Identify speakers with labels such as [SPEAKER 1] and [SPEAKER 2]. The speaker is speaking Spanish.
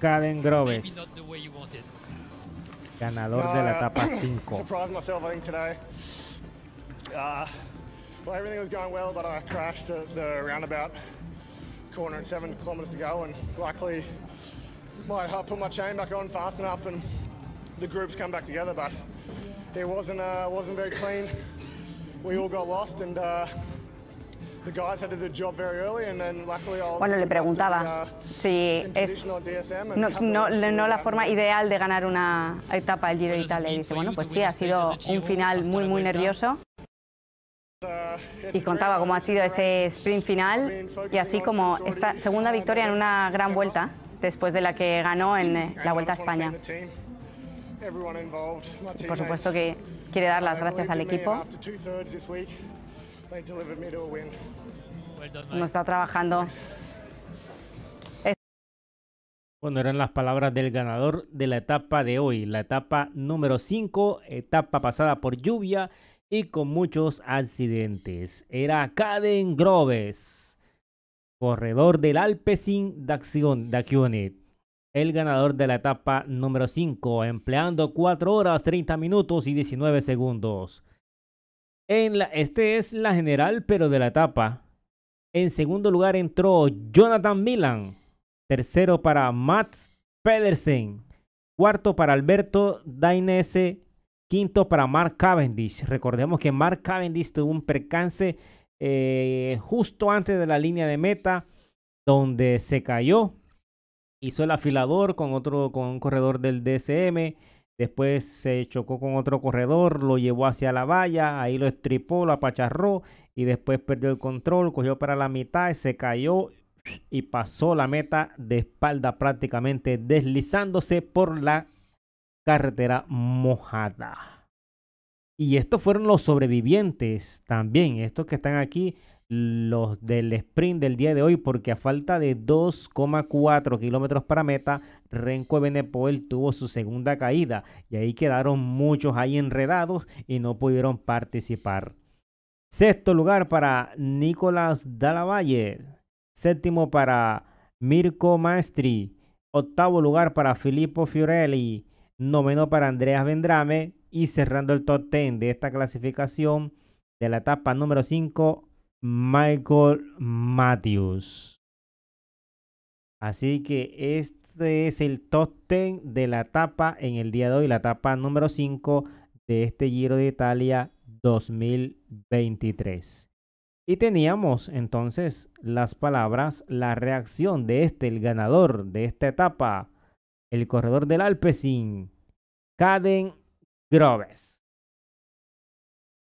[SPEAKER 1] Caden Groves. Ganador de la uh, etapa 5.
[SPEAKER 2] myself, today. Uh, well, everything was going well, but I crashed at the roundabout corner at seven kilometres to go, and luckily, my, I put my chain back on fast enough, and the group's come back together. But it wasn't uh, wasn't very clean. We all got lost, and uh, Bueno, le preguntaba
[SPEAKER 1] uh, si es no, la forma ideal de ganar una etapa del Giro de Italia. Y dice, bueno, pues sí, ha sido un final muy, muy nervioso. Uh, y contaba cómo ha sido ese sprint final y así como esta segunda victoria en una gran vuelta después de la que ganó en eh, la Vuelta a España.
[SPEAKER 2] por supuesto que quiere dar las gracias al equipo no está
[SPEAKER 1] trabajando. Bueno, eran las palabras del ganador de la etapa de hoy, la etapa número 5, etapa pasada por lluvia y con muchos accidentes. Era Caden Groves, corredor del Alpecin dakunit el ganador de la etapa número 5, empleando 4 horas 30 minutos y 19 segundos. En la, este es la general, pero de la etapa. En segundo lugar entró Jonathan Milan. Tercero para Matt Pedersen. Cuarto para Alberto Dainese. Quinto para Mark Cavendish. Recordemos que Mark Cavendish tuvo un percance eh, justo antes de la línea de meta, donde se cayó. Hizo el afilador con otro, con un corredor del DSM. Después se chocó con otro corredor, lo llevó hacia la valla, ahí lo estripó, lo apacharró y después perdió el control, cogió para la mitad, se cayó y pasó la meta de espalda prácticamente deslizándose por la carretera mojada. Y estos fueron los sobrevivientes también, estos que están aquí los del sprint del día de hoy, porque a falta de 2,4 kilómetros para meta, Renko Benepoel tuvo su segunda caída y ahí quedaron muchos ahí enredados y no pudieron participar. Sexto lugar para Nicolás Dalavalle. Séptimo para Mirko Maestri. Octavo lugar para Filippo Fiorelli. Noveno para Andreas Vendrame. Y cerrando el top 10 de esta clasificación de la etapa número 5, Michael Matthews. Así que este es el top 10 de la etapa en el día de hoy, la etapa número 5 de este Giro de Italia 2023. Y teníamos entonces las palabras, la reacción de este, el ganador de esta etapa, el corredor del Alpecin, Caden Groves.